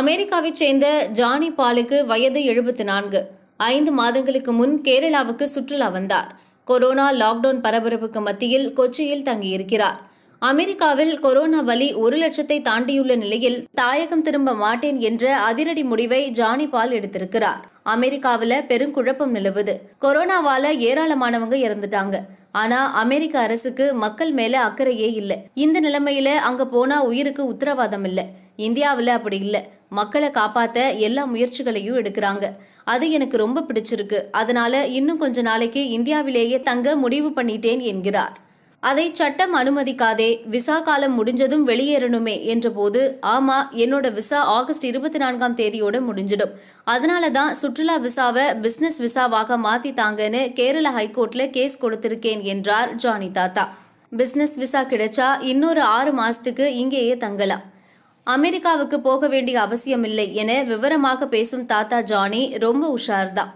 அமெரிக்காவைச் சேர்ந்த ஜானி பாலுக்கு வயது எழுபத்தி நான்கு ஐந்து மாதங்களுக்கு முன் கேரளாவுக்கு சுற்றுலா வந்தார் கொரோனா லாக்டவுன் பரபரப்புக்கு மத்தியில் கொச்சியில் தங்கியிருக்கிறார் அமெரிக்காவில் கொரோனா வலி ஒரு லட்சத்தை தாண்டியுள்ள நிலையில் தாயகம் திரும்ப மாட்டேன் என்ற அதிரடி முடிவை ஜானி பால் எடுத்திருக்கிறார் அமெரிக்காவில் பெருங்குழப்பம் நிலவுது கொரோனாவால ஏராளமானவங்க இறந்துட்டாங்க ஆனா அமெரிக்க அரசுக்கு மக்கள் மேல அக்கறையே இல்லை இந்த நிலைமையில அங்க போனா உயிருக்கு உத்தரவாதம் இல்லை இந்தியாவில் அப்படி இல்லை மக்களை காப்பாற்ற எல்லா முயற்சிகளையும் எடுக்கிறாங்க அது எனக்கு ரொம்ப பிடிச்சிருக்கு அதனால இன்னும் கொஞ்ச நாளைக்கு இந்தியாவிலேயே தங்க முடிவு பண்ணிட்டேன் என்கிறார் அதை சட்டம் அனுமதிக்காதே விசா காலம் முடிஞ்சதும் வெளியேறணுமே என்றபோது ஆமா என்னோட விசா ஆகஸ்ட் இருபத்தி நான்காம் தேதியோட முடிஞ்சிடும் அதனால தான் சுற்றுலா விசாவை பிசினஸ் விசாவாக தாங்கன்னு கேரள ஹைகோர்ட்ல கேஸ் கொடுத்திருக்கேன் என்றார் ஜானி தாத்தா பிசினஸ் விசா கிடைச்சா இன்னொரு ஆறு மாசத்துக்கு இங்கேயே தங்கலாம் அமெரிக்காவுக்கு போக வேண்டிய அவசியம் இல்லை என விவரமாக பேசும் தாத்தா ஜானி ரொம்ப உஷார்தான்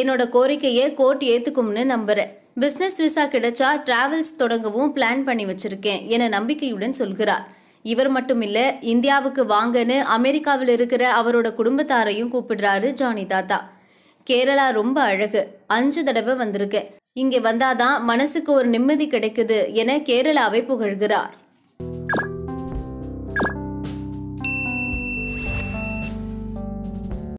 என்னோட கோரிக்கையை கோர்ட் ஏத்துக்கும்னு நம்புறேன் பிஸ்னஸ் விசா கிடைச்சா டிராவல்ஸ் தொடங்கவும் பிளான் பண்ணி வச்சிருக்கேன் என நம்பிக்கையுடன் சொல்கிறார் இவர் மட்டும் இல்ல இந்தியாவுக்கு வாங்கன்னு அமெரிக்காவில் இருக்கிற அவரோட குடும்பத்தாரையும் கூப்பிடுறாரு ஜானி தாத்தா கேரளா ரொம்ப அழகு அஞ்சு தடவை வந்திருக்கேன் இங்கே வந்தாதான் மனசுக்கு ஒரு நிம்மதி கிடைக்குது என கேரளாவை புகழ்கிறார்